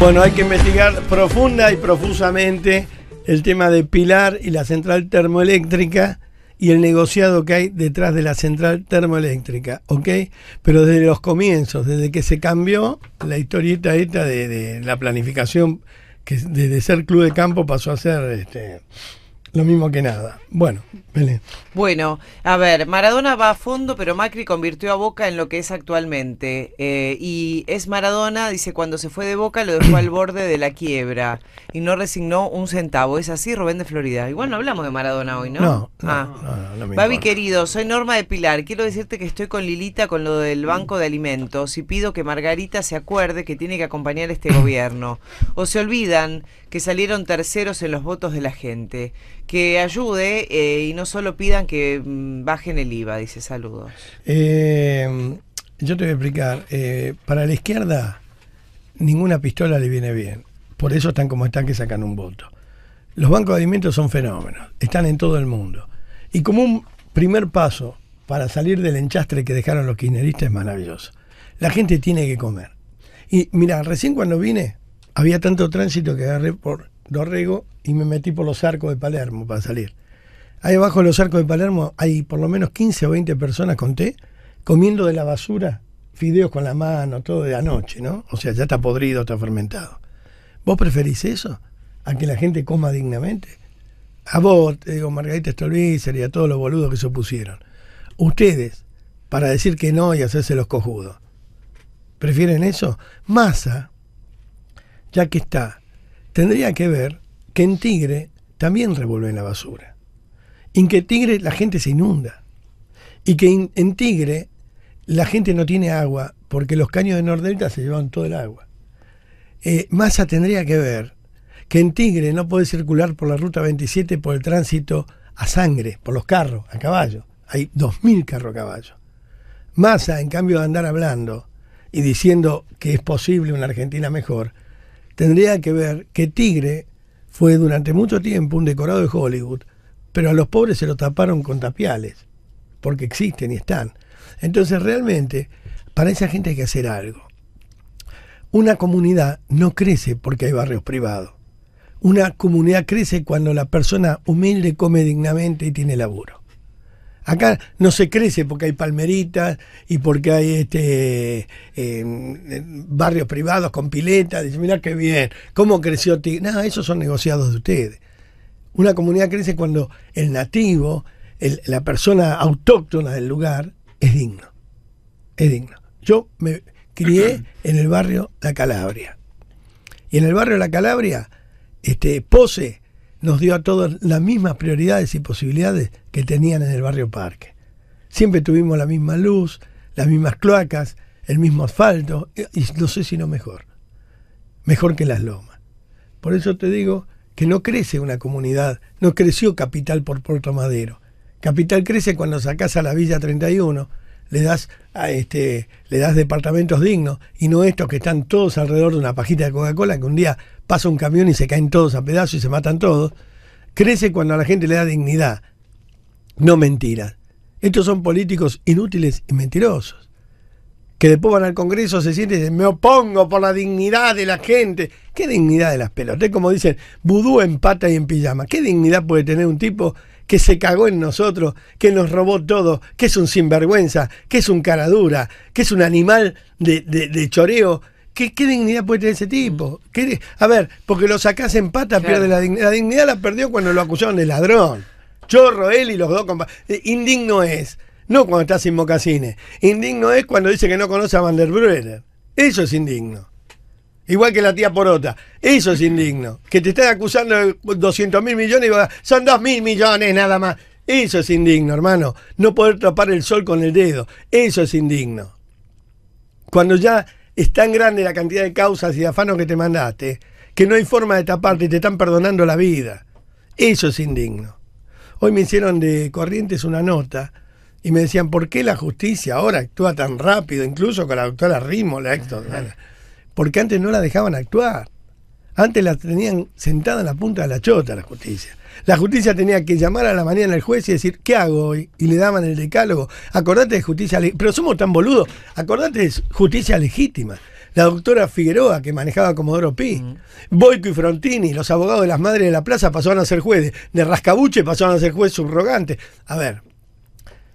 Bueno, hay que investigar profunda y profusamente el tema de Pilar y la central termoeléctrica y el negociado que hay detrás de la central termoeléctrica, ¿ok? Pero desde los comienzos, desde que se cambió la historieta esta de, la planificación, que desde ser club de campo pasó a ser este, lo mismo que nada. Bueno, Belén. Bueno, a ver, Maradona va a fondo, pero Macri convirtió a Boca en lo que es actualmente. Eh, y es Maradona, dice, cuando se fue de Boca lo dejó al borde de la quiebra y no resignó un centavo. ¿Es así, Rubén de Florida? Igual no hablamos de Maradona hoy, ¿no? No. no ah. No, no, no querido, soy Norma de Pilar. Quiero decirte que estoy con Lilita con lo del Banco de Alimentos y pido que Margarita se acuerde que tiene que acompañar este gobierno. O se olvidan que salieron terceros en los votos de la gente que ayude eh, y no solo pidan que mm, bajen el IVA, dice saludos. Eh, yo te voy a explicar, eh, para la izquierda ninguna pistola le viene bien, por eso están como están que sacan un voto. Los bancos de alimentos son fenómenos, están en todo el mundo. Y como un primer paso para salir del enchastre que dejaron los kirchneristas es maravilloso. La gente tiene que comer. Y mira, recién cuando vine había tanto tránsito que agarré por rego y me metí por los arcos de Palermo para salir. Ahí abajo de los arcos de Palermo hay por lo menos 15 o 20 personas, conté, comiendo de la basura fideos con la mano, todo de anoche, ¿no? O sea, ya está podrido, está fermentado. ¿Vos preferís eso? ¿A que la gente coma dignamente? A vos, te digo, Margarita Stolbizer y a todos los boludos que se opusieron. Ustedes, para decir que no y hacerse los cojudos. ¿Prefieren eso? ¿Masa? ya que está tendría que ver que en Tigre también revuelven la basura. Y que en Tigre la gente se inunda. Y que en Tigre la gente no tiene agua porque los caños de Nordelta se llevan todo el agua. Eh, Massa tendría que ver que en Tigre no puede circular por la ruta 27 por el tránsito a sangre, por los carros, a caballo. Hay 2.000 carros a caballo. Massa, en cambio de andar hablando y diciendo que es posible una Argentina mejor, tendría que ver que Tigre fue durante mucho tiempo un decorado de Hollywood, pero a los pobres se lo taparon con tapiales, porque existen y están. Entonces realmente, para esa gente hay que hacer algo. Una comunidad no crece porque hay barrios privados. Una comunidad crece cuando la persona humilde come dignamente y tiene laburo. Acá no se crece porque hay palmeritas y porque hay este eh, barrios privados con piletas. Dice, mirá qué bien, cómo creció Tigre. No, esos son negociados de ustedes. Una comunidad crece cuando el nativo, la persona autóctona del lugar, es digno. Es digno. Yo me crié en el barrio La Calabria. Y en el barrio La Calabria, este, Pose nos dio a todos las mismas prioridades y posibilidades que tenían en el barrio Parque. Siempre tuvimos la misma luz, las mismas cloacas, el mismo asfalto, y no sé si no mejor. Mejor que las lomas. Por eso te digo que no crece una comunidad, no creció capital por Puerto Madero. Capital crece cuando sacás a la Villa 31, le das a este, le das departamentos dignos y no estos que están todos alrededor de una pajita de Coca-Cola que un día pasa un camión y se caen todos a pedazos y se matan todos. Crece cuando a la gente le da dignidad, no mentiras. Estos son políticos inútiles y mentirosos. Que después van al Congreso, se sienten y dicen, me opongo por la dignidad de la gente. ¿Qué dignidad de las pelotas? Como dicen, vudú en pata y en pijama. ¿Qué dignidad puede tener un tipo que se cagó en nosotros, que nos robó todo, que es un sinvergüenza, que es un dura, que es un animal de, de, choreo. ¿Qué, ¿Qué, dignidad puede tener ese tipo? Mm. a ver, porque lo sacás en pata, pierde la dignidad. La dignidad la perdió cuando lo acusaron de ladrón. Chorro él y los dos compañeros. Eh, indigno es. No cuando estás sin mocasines. Indigno es cuando dice que no conoce a Van der Eso es indigno. Igual que la tía Porota. Eso es indigno. Que te estén acusando de 200 mil millones y son 2 mil millones nada más. Eso es indigno, hermano. No poder tapar el sol con el dedo. Eso es indigno. Cuando ya es tan grande la cantidad de causas y de afanos que te mandaste, que no hay forma de taparte y te están perdonando la vida. Eso es indigno. Hoy me hicieron de Corrientes una nota y me decían, ¿por qué la justicia ahora actúa tan rápido, incluso con la doctora Rimo, la porque antes no la dejaban actuar. Antes la tenían sentada en la punta de la chota la justicia. La justicia tenía que llamar a la mañana al juez y decir, ¿qué hago hoy? Y le daban el decálogo. Acordate de justicia legítima. Pero somos tan boludos. Acordate de justicia legítima. La doctora Figueroa, que manejaba Comodoro Pi. Mm. Boico y Frontini, los abogados de las madres de la plaza, pasaron a ser jueces. De Rascabuche pasaron a ser juez subrogantes. A ver,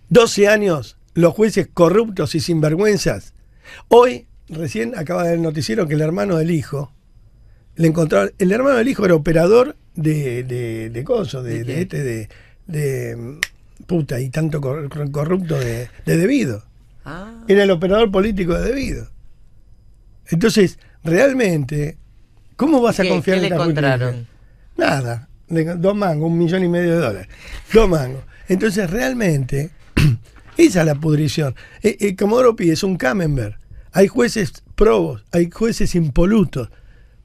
12 años los jueces corruptos y sinvergüenzas. Hoy recién acaba de el noticiero que el hermano del hijo, le encontró el hermano del hijo era operador de, de, de coso, de, este, de, mm, puta y tanto corrupto de, de Debido. Ah. Era el operador político de Debido. Entonces, realmente, ¿cómo vas a confiar en encontraron? Nada, dos mangos, un millón y medio de dólares. Dos mangos. Entonces, realmente, esa es la pudrición. El eh, eh, Comodoro Pi es un Camembert. Hay jueces probos, hay jueces impolutos,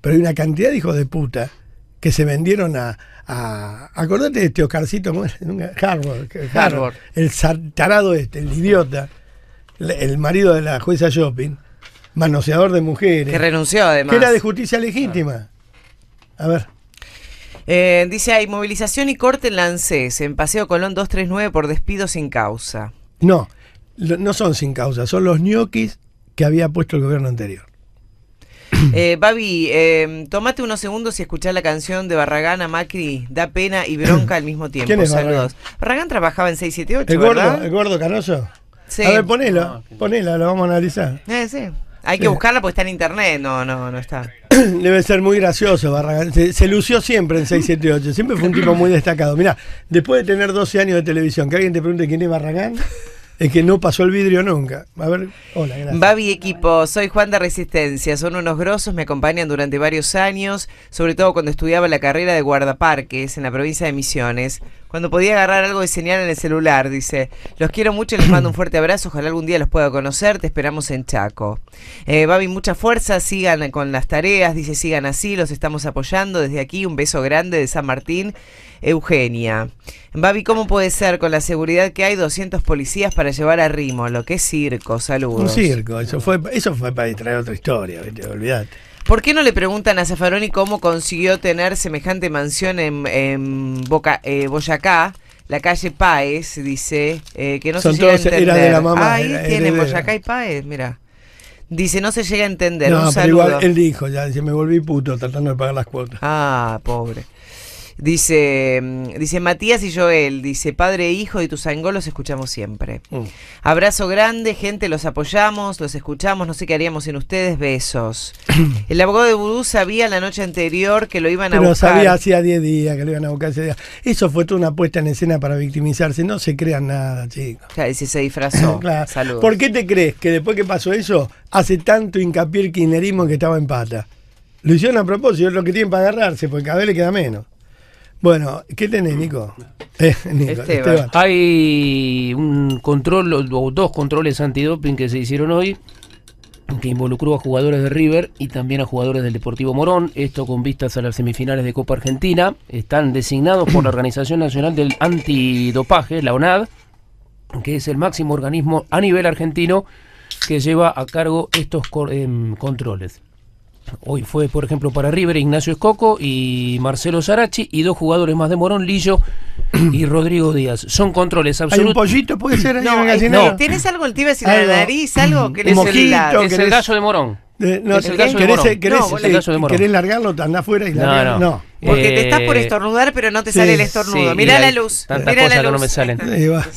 pero hay una cantidad de hijos de puta que se vendieron a. a acordate de este Oscarcito, Harvard, Harvard, el tarado este, el idiota, el marido de la jueza Shopping, manoseador de mujeres. Que renunció además. Que era de justicia legítima. Ah. A ver. Eh, dice, hay movilización y corte en la en Paseo Colón 239 por despido sin causa. No, no son sin causa, son los ñoquis que había puesto el gobierno anterior. Eh, Babi, em, tomate unos segundos y escuchá la canción de Barragán a Macri, da pena y bronca al mismo tiempo. ¿Quién es Barragán? Barragán? trabajaba en 678, ¿El Gordo, ¿El gordo canoso? Sí. A ver, ponela, ah, ponela, lo vamos a analizar. Eh, sí. Hay que buscarla porque está en internet, no, no, no está. Debe ser muy gracioso Barragán. Se, lució siempre en 678, siempre fue un tipo muy destacado. Mira, después de tener 12 años de televisión, que alguien te pregunte quién es Barragán es que no pasó el vidrio nunca. A ver, hola, gracias. Babi equipo, soy Juan de Resistencia. Son unos grosos, me acompañan durante varios años, sobre todo cuando estudiaba la carrera de guardaparques en la provincia de Misiones. Cuando podía agarrar algo y señal en el celular, dice. Los quiero mucho y les mando un fuerte abrazo. Ojalá algún día los pueda conocer. Te esperamos en Chaco. Eh, Babi, mucha fuerza. Sigan con las tareas. Dice, sigan así. Los estamos apoyando. Desde aquí, un beso grande de San Martín. Eugenia. Babi, ¿cómo puede ser con la seguridad que hay 200 policías para llevar a Rimo? Lo que es circo. Saludos. Un circo. Eso fue, eso fue para traer otra historia. Olvídate. ¿Por qué no le preguntan a Zaffaroni cómo consiguió tener semejante mansión en, Boca, eh, Boyacá? La calle Páez, dice, eh, que no se llega a entender. Ahí tiene Boyacá y Páez, mira. Dice, no se llega a entender. No, Un pero él dijo, ya dice, me volví puto tratando de pagar las cuotas. Ah, pobre. Dice, mm, dice Matías y Joel, dice padre e hijo y tus los escuchamos siempre. Mm. Abrazo grande, gente, los apoyamos, los escuchamos, no sé qué haríamos sin ustedes, besos. El abogado de Vudú sabía la noche anterior que lo iban a buscar lo sabía hacía 10 días que lo iban a buscar ese día. Eso fue toda una puesta en escena para victimizarse, no se crean nada, chicos. Claro, si se disfrazó. saludos. ¿Por qué te crees que después que pasó eso, hace tanto hincapié el kinerismo que estaba en pata? Lo hicieron a propósito, es lo que tienen para agarrarse, porque a él le queda menos. Bueno, ¿qué tenés, mm. Nico? Eh, Hay un control o dos controles antidoping que se hicieron hoy que involucró a jugadores de River y también a jugadores del Deportivo Morón, esto con vistas a las semifinales de Copa Argentina, están designados por la Organización Nacional del Antidopaje, la ONAD, que es el máximo organismo a nivel argentino que lleva a cargo estos em, controles. Hoy fue, por ejemplo, para River Ignacio Escoco y Marcelo Sarachi y dos jugadores más de Morón, Lillo y Rodrigo Díaz. Son controles absolutos. ¿Hay un pollito puede ser? no, eh, no. ¿Tienes algo el tibes sin la nariz? ¿Algo que le el, es el gallo de Morón no, es largarlo? Anda afuera y largarlo. No, Porque te estás eh, por estornudar, pero no te sale el estornudo. mirá la luz. la luz. no me salen.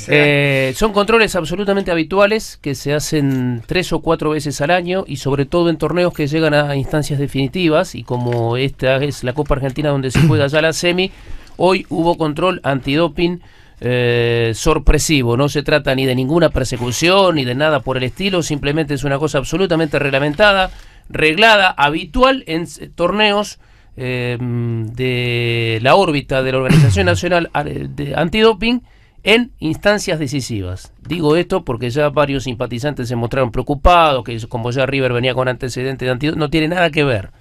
Eh, son controles absolutamente habituales que se hacen tres o cuatro veces al año y sobre todo en torneos que llegan a instancias definitivas. Y como esta es la Copa Argentina donde se juega ya la semi, hoy hubo control antidoping eh, sorpresivo. No se trata ni de ninguna persecución ni de nada por el estilo, simplemente es una cosa absolutamente reglamentada, reglada, habitual en torneos eh, de la órbita de la Organización Nacional eh, de Antidoping en instancias decisivas. Digo esto porque ya varios simpatizantes se mostraron preocupados, que como ya River venía con antecedentes de antidoping, no tiene nada que ver,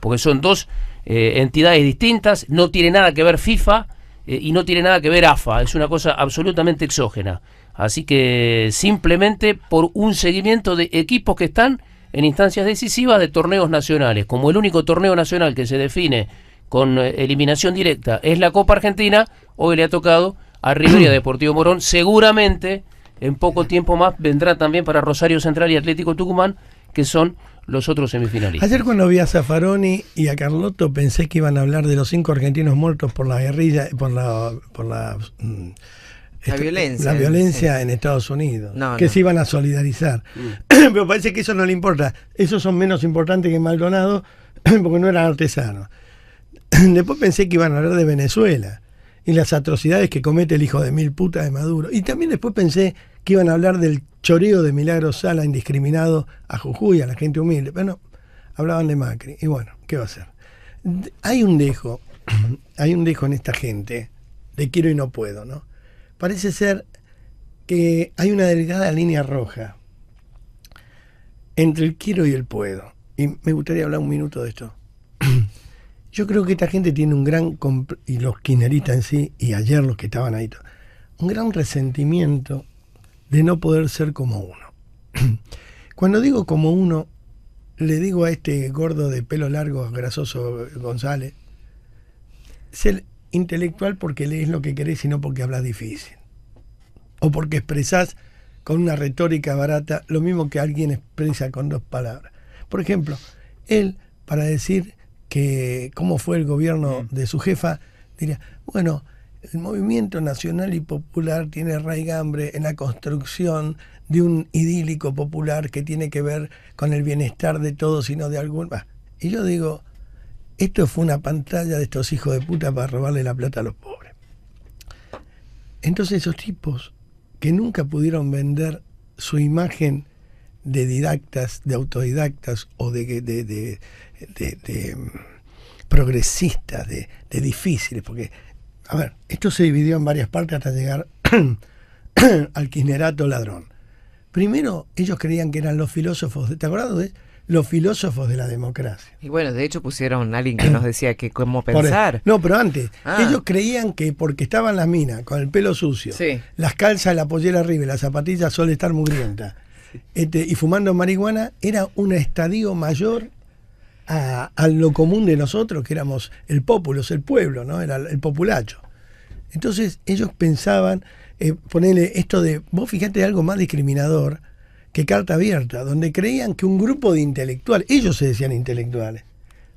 porque son dos entidades distintas, no tiene nada que ver FIFA, eh, y no tiene nada que ver AFA, es una cosa absolutamente exógena. Así que simplemente por un seguimiento de equipos que están en instancias decisivas de torneos nacionales, como el único torneo nacional que se define con eh, eliminación directa es la Copa Argentina, hoy le ha tocado a River y a Deportivo Morón, seguramente en poco tiempo más vendrá también para Rosario Central y Atlético Tucumán, que son los otros semifinalistas. Ayer cuando vi a Zaffaroni y a Carlotto pensé que iban a hablar de los cinco argentinos muertos por la guerrilla, por la... Por la mm, la este, violencia. La violencia en Estados Unidos. que se iban a solidarizar. Mm. Pero parece que eso no le importa. Esos son menos importantes que Maldonado porque no eran artesanos. Después pensé que iban a hablar de Venezuela y las atrocidades que comete el hijo de mil putas de Maduro. Y también después pensé que iban a hablar del choreo de Milagro Sala indiscriminado a Jujuy, a la gente humilde. Bueno, hablaban de Macri. Y bueno, ¿qué va a ser? Hay un dejo, hay un dejo en esta gente de quiero y no puedo, ¿no? Parece ser que hay una delgada línea roja entre el quiero y el puedo. Y me gustaría hablar un minuto de esto. Yo creo que esta gente tiene un gran, y los quineritas en sí, y ayer los que estaban ahí, un gran resentimiento de no poder ser como uno. Cuando digo como uno, le digo a este gordo de pelo largo, grasoso González, ser intelectual porque lees lo que querés y no porque hablas difícil. O porque expresás con una retórica barata lo mismo que alguien expresa con dos palabras. Por ejemplo, él, para decir que cómo fue el gobierno mm. de su jefa, diría, bueno, el movimiento nacional y popular tiene raigambre en la construcción de un idílico popular que tiene que ver con el bienestar de todos y no de algunos. Y yo digo, esto fue una pantalla de estos hijos de puta para robarle la plata a los pobres. Entonces esos tipos que nunca pudieron vender su imagen de didactas, de autodidactas o de, de mm, progresistas, de, difíciles, porque a ver, esto se dividió en varias partes hasta llegar al quinerato ladrón. Primero, ellos creían que eran los filósofos, ¿te acuerdas de los filósofos de la democracia? Y bueno, de hecho pusieron a alguien que nos decía que cómo pensar. no, pero antes, ah. ellos creían que porque estaban las minas con el pelo sucio, las calzas, la pollera arriba y las zapatillas suele estar mugrienta, este, y fumando marihuana, era un estadio mayor a, lo común de nosotros, que éramos el es el pueblo, ¿no? Era el populacho. Entonces ellos pensaban, eh, ponerle esto de, vos fijate algo más discriminador que carta abierta, donde creían que un grupo de intelectuales, ellos se decían intelectuales,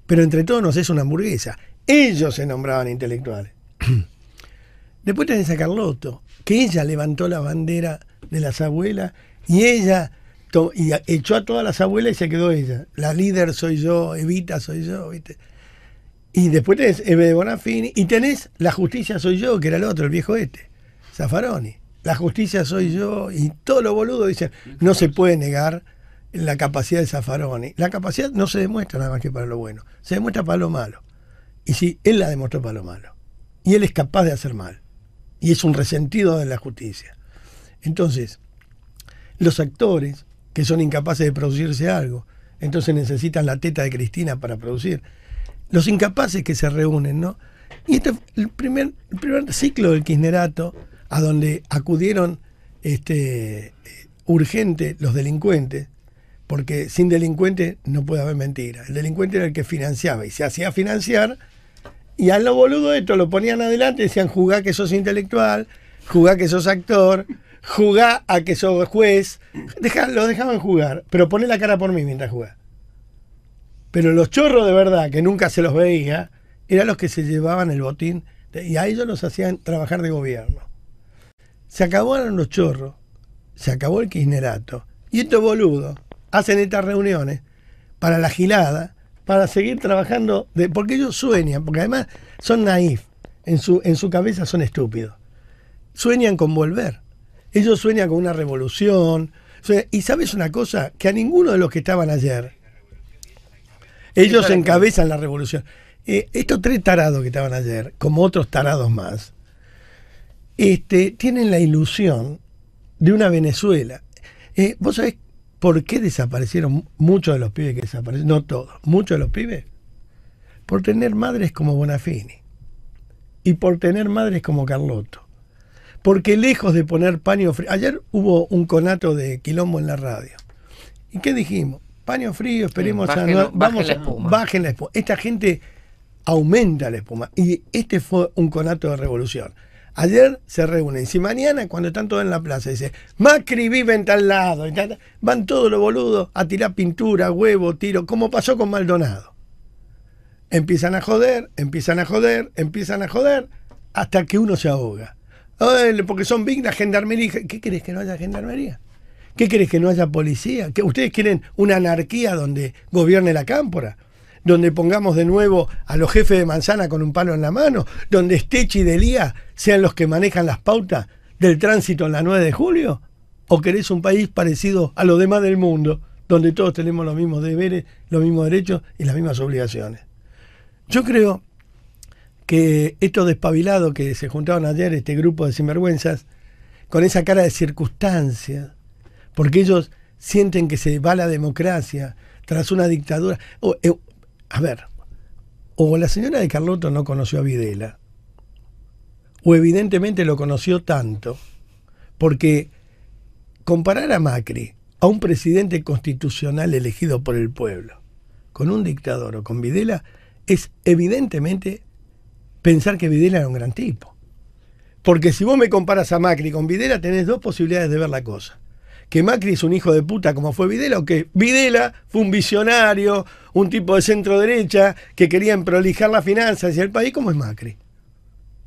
pero entre todos nos es una hamburguesa, ellos se nombraban intelectuales. Después tenés a Carlotto, que ella levantó la bandera de las abuelas y ella y echó a todas las abuelas y se quedó ella. La líder soy yo, Evita soy yo, ¿viste? Y después tenés Eve de Bonafini y tenés La Justicia soy yo, que era el otro, el viejo este, Zaffaroni. La Justicia soy yo y todo lo boludo dicen, no se puede negar la capacidad de Zaffaroni. La capacidad no se demuestra nada más que para lo bueno, se demuestra para lo malo. Y sí, él la demostró para lo malo. Y él es capaz de hacer mal. Y es un resentido de la justicia. Entonces, los actores que son incapaces de producirse algo. Entonces necesitan la teta de Cristina para producir. Los incapaces que se reúnen, ¿no? Y este el primer, el primer ciclo del Kirchnerato, a donde acudieron este, urgente los delincuentes, porque sin delincuentes no puede haber mentira. El delincuente era el que financiaba y se hacía financiar, y a lo boludo esto lo ponían adelante, decían, jugá que sos intelectual, jugá que sos actor, jugá a que soy juez, los dejaban jugar, pero poné la cara por mí mientras juega Pero los chorros de verdad, que nunca se los veía, eran los que se llevaban el botín y a ellos los hacían trabajar de gobierno. Se acabaron los chorros, se acabó el kirchnerato, y estos boludos hacen estas reuniones para la gilada, para seguir trabajando, porque ellos sueñan, porque además son naif, en su, en su cabeza son estúpidos. Sueñan con volver ellos sueñan con una revolución. Y sabes una cosa, que a ninguno de los que estaban ayer, ellos encabezan la revolución. Eh, estos tres tarados que estaban ayer, como otros tarados más, este, tienen la ilusión de una Venezuela. Eh, ¿Vos sabés por qué desaparecieron muchos de los pibes que desaparecieron? No todos, muchos de los pibes. Por tener madres como Bonafini y por tener madres como Carlotto. Porque lejos de poner paño frío, ayer hubo un conato de quilombo en la radio. ¿Y qué dijimos? Paño frío, esperemos a no, vamos, bajen la espuma. Bajen la espuma. Esta gente aumenta la espuma. Y este fue un conato de revolución. Ayer se reúnen. Si mañana, cuando están todos en la plaza, dice Macri vive en tal lado, van todos los boludos a tirar pintura, huevo, tiro, como pasó con Maldonado. Empiezan a joder, empiezan a joder, empiezan a joder, hasta que uno se ahoga porque son big la gendarmería. ¿Qué querés que no haya gendarmería? ¿Qué querés que no haya policía? ¿Ustedes quieren una anarquía donde gobierne la cámpora? donde pongamos de nuevo a los jefes de manzana con un palo en la mano, donde Stechi y Delía sean los que manejan las pautas del tránsito en la 9 de julio? ¿O querés un país parecido a los demás del mundo, donde todos tenemos los mismos deberes, los mismos derechos y las mismas obligaciones? Yo creo que estos despabilados que se juntaron ayer, este grupo de sinvergüenzas, con esa cara de circunstancia, porque ellos sienten que se va la democracia tras una dictadura. O, eh, a ver, o la señora de Carlotto no conoció a Videla, o evidentemente lo conoció tanto, porque comparar a Macri, a un presidente constitucional elegido por el pueblo, con un dictador o con Videla, es evidentemente pensar que Videla era un gran tipo. Porque si vos me comparas a Macri con Videla, tenés dos posibilidades de ver la cosa. Que Macri es un hijo de puta como fue Videla, o que Videla fue un visionario, un tipo de centro derecha que quería prolijar las finanzas y el país como es Macri.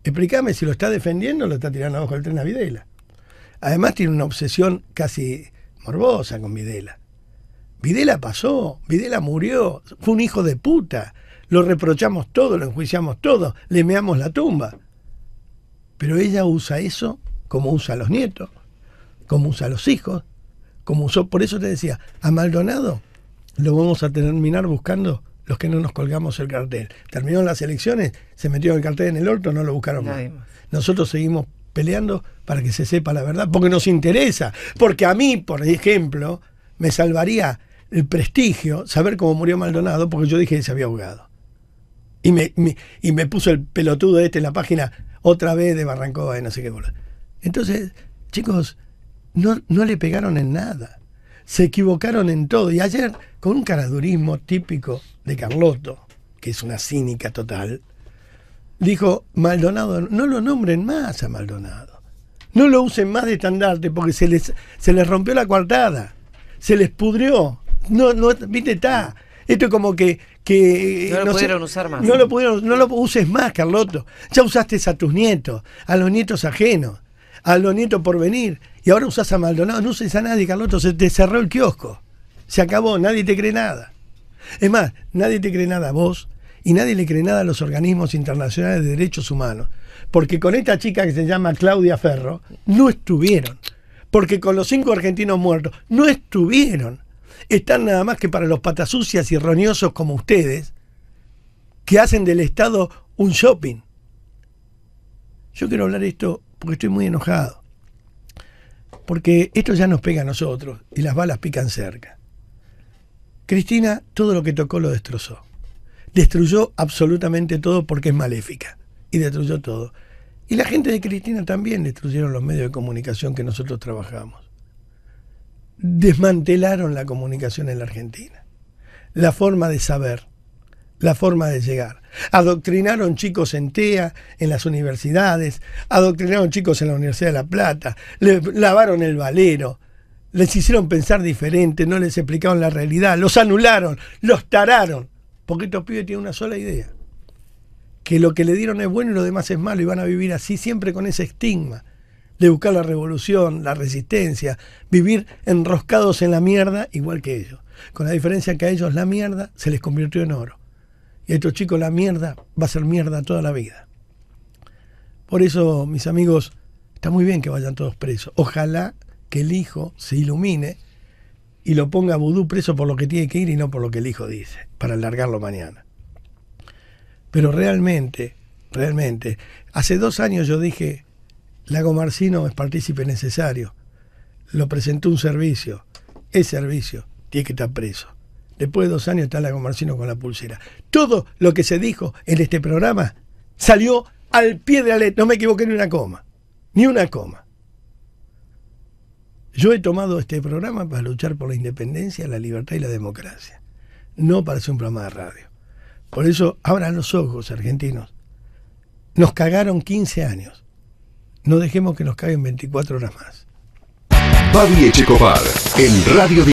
Explícame si lo está defendiendo o lo está tirando abajo del tren a Videla. Además tiene una obsesión casi morbosa con Videla. Videla pasó, Videla murió, fue un hijo de puta lo reprochamos todo, lo enjuiciamos todo, le meamos la tumba. Pero ella usa eso como usa a los nietos, como usa a los hijos, como usó, por eso te decía, a Maldonado lo vamos a terminar buscando los que no nos colgamos el cartel. Terminaron las elecciones, se metió el cartel en el orto, no lo buscaron más. Nosotros seguimos peleando para que se sepa la verdad, porque nos interesa, porque a mí, por ejemplo, me salvaría el prestigio saber cómo murió Maldonado, porque yo dije que se había ahogado. Y me, y me puso el pelotudo este en la página otra vez de Barrancoa y no sé qué Entonces, chicos, no, no le pegaron en nada. Se equivocaron en todo. Y ayer, con un caradurismo típico de Carlotto, que es una cínica total, dijo, Maldonado, no lo nombren más a Maldonado. No lo usen más de estandarte porque se les, se les rompió la coartada. Se les pudrió. No, no, viste, está esto es como que. que no lo pudieron usar más. No lo, no lo uses más, Carloto. Ya usaste a tus nietos, a los nietos ajenos, a los nietos por venir. Y ahora usas a Maldonado. No uses a nadie, Carloto. Se te cerró el kiosco. Se acabó. Nadie te cree nada. Es más, nadie te cree nada a vos y nadie le cree nada a los organismos internacionales de derechos humanos. Porque con esta chica que se llama Claudia Ferro, no estuvieron. Porque con los cinco argentinos muertos, no estuvieron están nada más que para los patasucias y roñosos como ustedes, que hacen del Estado un shopping. Yo quiero hablar esto porque estoy muy enojado. Porque esto ya nos pega a nosotros y las balas pican cerca. Cristina todo lo que tocó lo destrozó. Destruyó absolutamente todo porque es maléfica. Y destruyó todo. Y la gente de Cristina también destruyeron los medios de comunicación que nosotros trabajamos desmantelaron la comunicación en la Argentina, la forma de saber, la forma de llegar. Adoctrinaron chicos en TEA, en las universidades, adoctrinaron chicos en la Universidad de La Plata, les lavaron el valero, les hicieron pensar diferente, no les explicaron la realidad, los anularon, los tararon, porque estos pibes tienen una sola idea, que lo que le dieron es bueno y lo demás es malo y van a vivir así siempre con ese estigma de buscar la revolución, la resistencia, vivir enroscados en la mierda igual que ellos. Con la diferencia que a ellos la mierda se les convirtió en oro. Y a estos chicos la mierda va a ser mierda toda la vida. Por eso, mis amigos, está muy bien que vayan todos presos. Ojalá que el hijo se ilumine y lo ponga a Vudú preso por lo que tiene que ir y no por lo que el hijo dice, para alargarlo mañana. Pero realmente, realmente, hace dos años yo dije, Lago Marcino es partícipe necesario. Lo presentó un servicio. Es servicio. Tiene que estar preso. Después de dos años está Lago Marcino con la pulsera. Todo lo que se dijo en este programa salió al pie de la letra. No me equivoqué ni una coma. Ni una coma. Yo he tomado este programa para luchar por la independencia, la libertad y la democracia. No para ser un programa de radio. Por eso abran los ojos, argentinos. Nos cagaron 15 años. No dejemos que nos caigan 24 horas más. en Radio